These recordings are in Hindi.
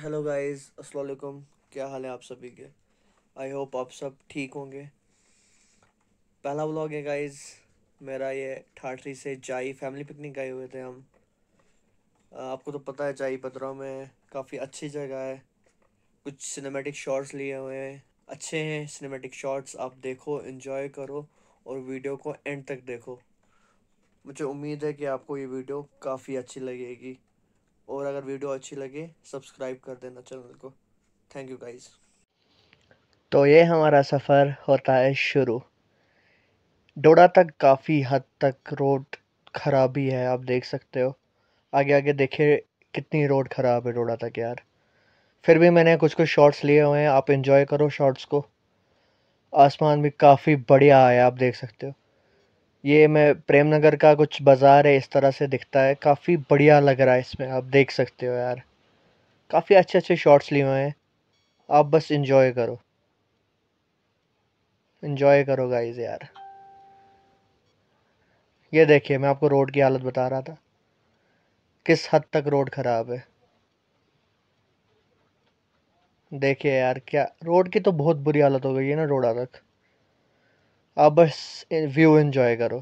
हेलो गाइस अस्सलाम वालेकुम क्या हाल है आप सभी के आई होप आप सब ठीक होंगे पहला व्लॉग है गाइस मेरा ये ठाठरी से जाई फैमिली पिकनिक गए हुए थे हम आपको तो पता है चाई पतरा में काफ़ी अच्छी जगह है कुछ सिनेमैटिक शॉट्स लिए हुए हैं अच्छे हैं सिनेमैटिक शॉट्स आप देखो इन्जॉय करो और वीडियो को एंड तक देखो मुझे उम्मीद है कि आपको ये वीडियो काफ़ी अच्छी लगेगी और अगर वीडियो अच्छी लगे सब्सक्राइब कर देना चैनल को थैंक यू गाइस तो ये हमारा सफ़र होता है शुरू डोडा तक काफ़ी हद तक रोड ख़राब ही है आप देख सकते हो आगे आगे देखिए कितनी रोड ख़राब है डोडा तक यार फिर भी मैंने कुछ कुछ शॉट्स लिए हुए हैं आप इन्जॉय करो शॉट्स को आसमान भी काफ़ी बढ़िया आया आप देख सकते हो ये मैं प्रेम नगर का कुछ बाज़ार है इस तरह से दिखता है काफ़ी बढ़िया लग रहा है इसमें आप देख सकते हो यार काफ़ी अच्छे अच्छे शॉट्स लिए हुए हैं आप बस इन्जॉय करो इन्जॉय करो गाइज यार ये देखिए मैं आपको रोड की हालत बता रहा था किस हद तक रोड ख़राब है देखिए यार क्या रोड की तो बहुत बुरी हालत हो गई है ना रोडा तक आप बस व्यू इन्जॉय करो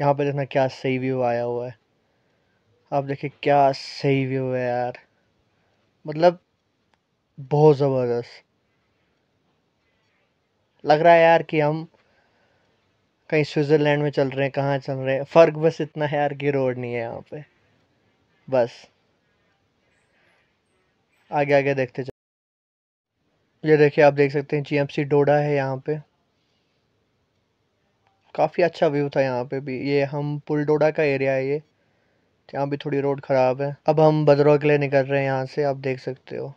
यहाँ पे देखना क्या सही व्यू आया हुआ है आप देखिए क्या सही व्यू है यार मतलब बहुत ज़बरदस्त लग रहा है यार कि हम कहीं स्विट्ज़रलैंड में चल रहे हैं कहाँ चल रहे हैं फ़र्क बस इतना है यार कि रोड नहीं है यहाँ पे बस आगे आगे देखते ये देखिए आप देख सकते हैं जीएमसी डोडा है यहाँ पे काफ़ी अच्छा व्यू था यहाँ पे भी ये हम पुल डोडा का एरिया है ये यहाँ भी थोड़ी रोड ख़राब है अब हम भद्रोह के लिए निकल रहे हैं यहाँ से आप देख सकते हो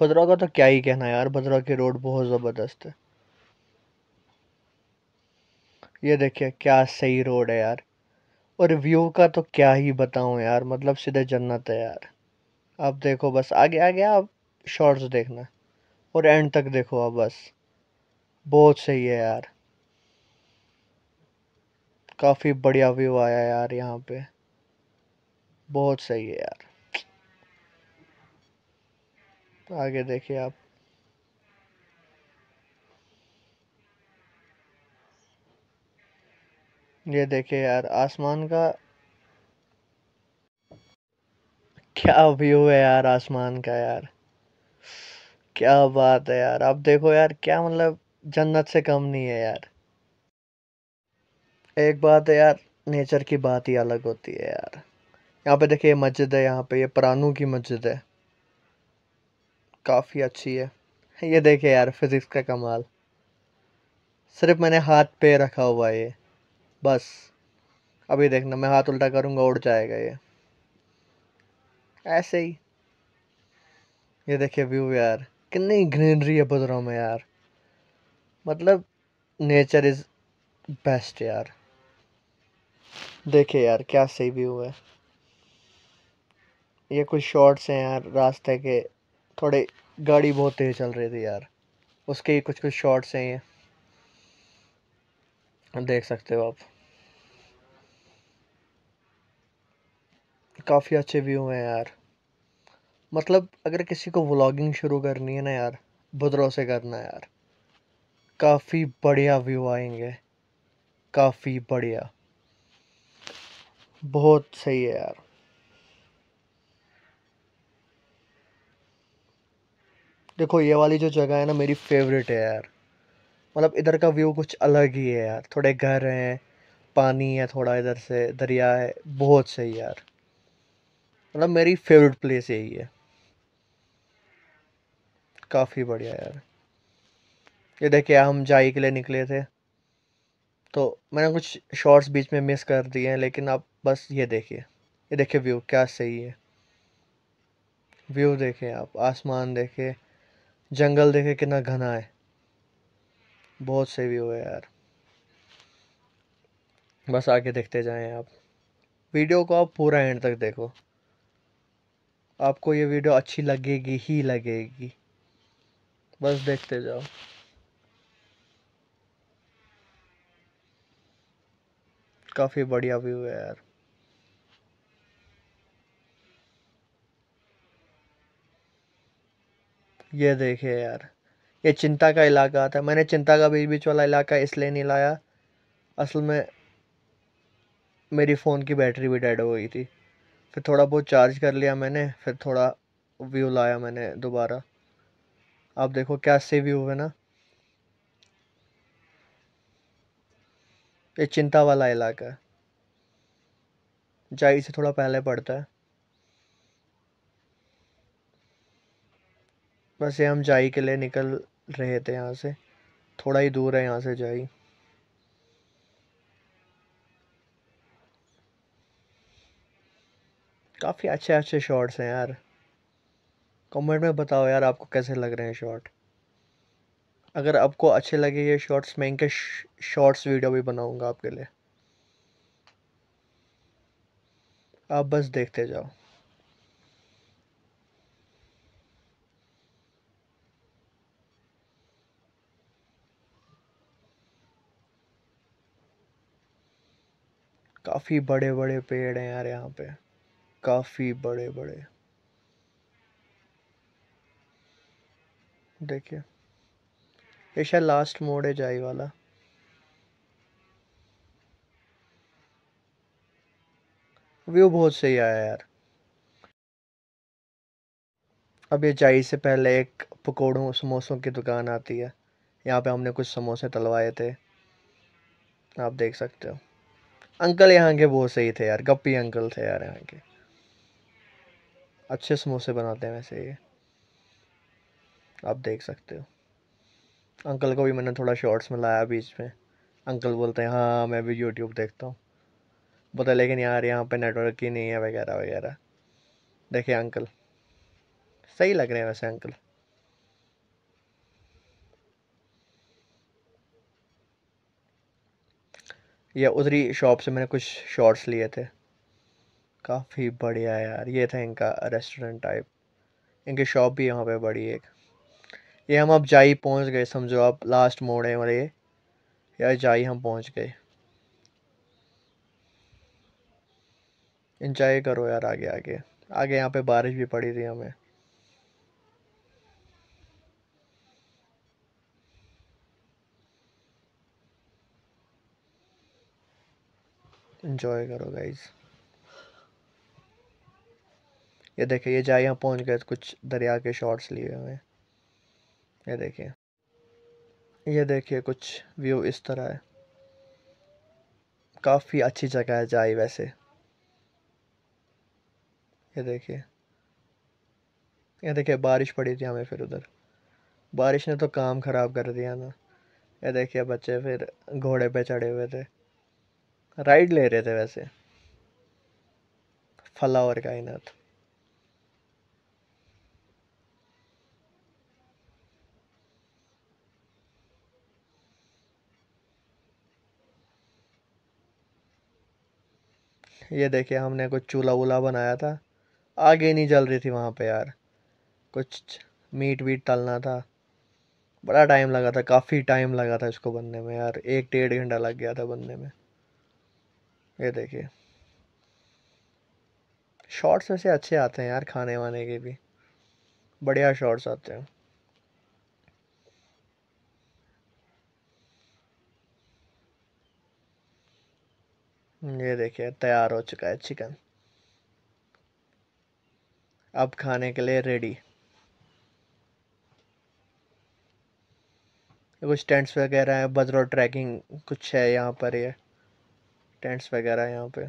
भद्रोह का तो क्या ही कहना यार भद्रोह की रोड बहुत ज़बरदस्त है ये देखिए क्या सही रोड है यार और व्यू का तो क्या ही बताऊँ यार मतलब सीधे जन्नत है यार आप देखो बस आगे आ गया आप शॉर्ट्स देखना और एंड तक देखो आप बस बहुत सही है यार काफ़ी बढ़िया व्यू आया यार यहाँ पे बहुत सही है यार आगे देखिए आप ये देखिए यार आसमान का क्या व्यू है यार आसमान का यार क्या बात है यार! आप देखो यार क्या मतलब जन्नत से कम नहीं है यार। एक बात है यार, नेचर की बात ही अलग होती है यार। यहाँ पे देखिए ये मस्जिद है यहाँ पे ये परानू की मस्जिद है। काफ़ी अच्छी है। ये देखिए यार फिज़िक्स का कमाल। सिर्फ़ मैंने हाथ पे रखा हुआ है ये, बस। अभी देखना मैं हाथ उल्टा करूँगा उड़ जाएगा ये। ऐसे ही। ये देखिए व्यू यार। कितनी ग्रीनरी है बुजरों में यार मतलब नेचर इज़ बेस्ट यार देखे यार क्या सही व्यू है ये कुछ शॉट्स हैं यार रास्ते के थोड़े गाड़ी बहुत तेज़ चल रही थी यार उसके ही कुछ कुछ शॉट्स हैं ये देख सकते हो आप काफ़ी अच्छे व्यू हैं यार मतलब अगर किसी को व्लॉगिंग शुरू करनी है ना यार बुदरों से करना यार काफ़ी बढ़िया व्यू आएंगे काफ़ी बढ़िया बहुत सही है यार देखो ये वाली जो जगह है ना मेरी फेवरेट है यार मतलब इधर का व्यू कुछ अलग ही है यार थोड़े घर हैं पानी है थोड़ा इधर से दरिया है बहुत सही यार मतलब मेरी फेवरेट प्लेस यही है काफ़ी बढ़िया यार ये देखिए हम जाई के लिए निकले थे तो मैंने कुछ शॉर्ट्स बीच में मिस कर दिए हैं लेकिन आप बस ये देखिए ये देखिए व्यू क्या सही है व्यू देखें आप आसमान देखें जंगल देखें कितना घना है बहुत सही व्यू है यार बस आगे देखते जाएं आप वीडियो को आप पूरा एंड तक देखो आपको ये वीडियो अच्छी लगेगी ही लगेगी बस देखते जाओ काफ़ी बढ़िया व्यू है यार ये देखिए यार ये चिंता का इलाका था मैंने चिंता का बीच बीच वाला इलाका इसलिए नहीं लाया असल में मेरी फ़ोन की बैटरी भी डेड हो गई थी फिर थोड़ा बहुत चार्ज कर लिया मैंने फिर थोड़ा व्यू लाया मैंने दोबारा आप देखो क्या से व्यू है ना ये चिंता वाला इलाका है जाई से थोड़ा पहले पड़ता है बस ये हम जाई के लिए निकल रहे थे यहाँ से थोड़ा ही दूर है यहाँ से जाई काफ़ी अच्छे अच्छे शॉट्स हैं यार कमेंट में बताओ यार आपको कैसे लग रहे हैं शॉर्ट अगर आपको अच्छे लगे ये शॉर्ट्स मैं इनके शॉर्ट्स वीडियो भी बनाऊंगा आपके लिए आप बस देखते जाओ काफ़ी बड़े बड़े पेड़ हैं यार यहाँ पे काफ़ी बड़े बड़े देखिए ये शायद लास्ट मोड है जाई वाला व्यू बहुत सही आया यार अब ये जाई से पहले एक पकौड़ों समोसों की दुकान आती है यहाँ पे हमने कुछ समोसे तलवाए थे आप देख सकते हो अंकल यहाँ के बहुत सही थे यार गप्पी अंकल थे यार यहाँ के अच्छे समोसे बनाते हैं वैसे ये आप देख सकते हो अंकल को भी मैंने थोड़ा शॉर्ट्स में लाया बीच में अंकल बोलते हैं हाँ मैं भी यूट्यूब देखता हूँ बोलते लेकिन यार यहाँ पे नेटवर्क ही नहीं है वगैरह वगैरह देखिए अंकल सही लग रहे हैं वैसे अंकल ये उधरी शॉप से मैंने कुछ शॉर्ट्स लिए थे काफ़ी बढ़िया यार ये था इनका रेस्टोरेंट टाइप इनकी शॉप भी यहाँ पे बड़ी एक ये हम अब जाई पहुंच गए समझो आप लास्ट मोड़ है हमारे या जाई हम पहुंच गए इंजॉय करो यार आगे आगे आगे यहाँ पे बारिश भी पड़ी थी हमें इंजॉय करो गाइज ये देखिए ये जाए यहाँ पहुँच गए कुछ दरिया के शॉर्ट्स लिए हुए हैं ये देखिए ये देखिए कुछ व्यू इस तरह है काफ़ी अच्छी जगह है जाई वैसे ये देखिए ये देखिए बारिश पड़ी थी हमें फिर उधर बारिश ने तो काम ख़राब कर दिया ना ये देखिए बच्चे फिर घोड़े पे चढ़े हुए थे राइड ले रहे थे वैसे फलावर का इनाथ ये देखिए हमने कुछ चूल्हा वूल्हा बनाया था आगे नहीं जल रही थी वहाँ पे यार कुछ मीट वीट तलना था बड़ा टाइम लगा था काफ़ी टाइम लगा था इसको बनने में यार एक डेढ़ घंटा लग गया था बनने में ये देखिए शॉर्ट्स वैसे अच्छे आते हैं यार खाने वाने के भी बढ़िया शॉर्ट्स आते हैं ये देखिए तैयार हो चुका है चिकन अब खाने के लिए रेडी कुछ टेंट्स वगैरह हैं बजरो ट्रैकिंग कुछ है यहाँ पर ये टेंट्स वगैरह यहाँ पे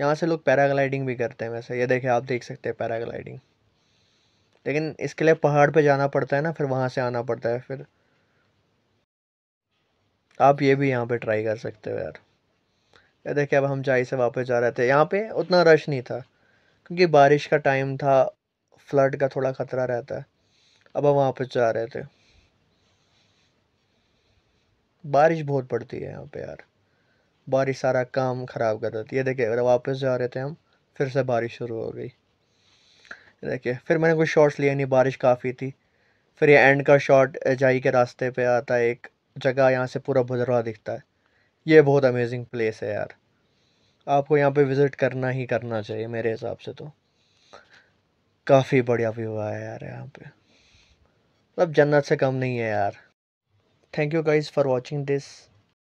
यहाँ से लोग पैराग्लाइडिंग भी करते हैं वैसे ये देखिए आप देख सकते हैं पैराग्लाइडिंग लेकिन इसके लिए पहाड़ पे जाना पड़ता है ना फिर वहाँ से आना पड़ता है फिर आप ये भी यहाँ पे ट्राई कर सकते हो यार ये देखिए अब हम चाई से वापस जा रहे थे यहाँ पे उतना रश नहीं था क्योंकि बारिश का टाइम था फ्लड का थोड़ा ख़तरा रहता है अब हम वापस जा रहे थे बारिश बहुत पड़ती है यहाँ पे यार बारिश सारा काम ख़राब कर देती है देखिए अगर वापस जा रहे थे हम फिर से बारिश शुरू हो गई देखिए फिर मैंने कुछ शॉट्स लिए नहीं बारिश काफ़ी थी फिर ये एंड का शॉट जाई के रास्ते पे आता है एक जगह यहाँ से पूरा भुजरवा दिखता है ये बहुत अमेजिंग प्लेस है यार आपको यहाँ पे विज़िट करना ही करना चाहिए मेरे हिसाब से तो काफ़ी बढ़िया व्यू है यार यहाँ पे मतलब जन्नत से कम नहीं है यार thank you guys for watching this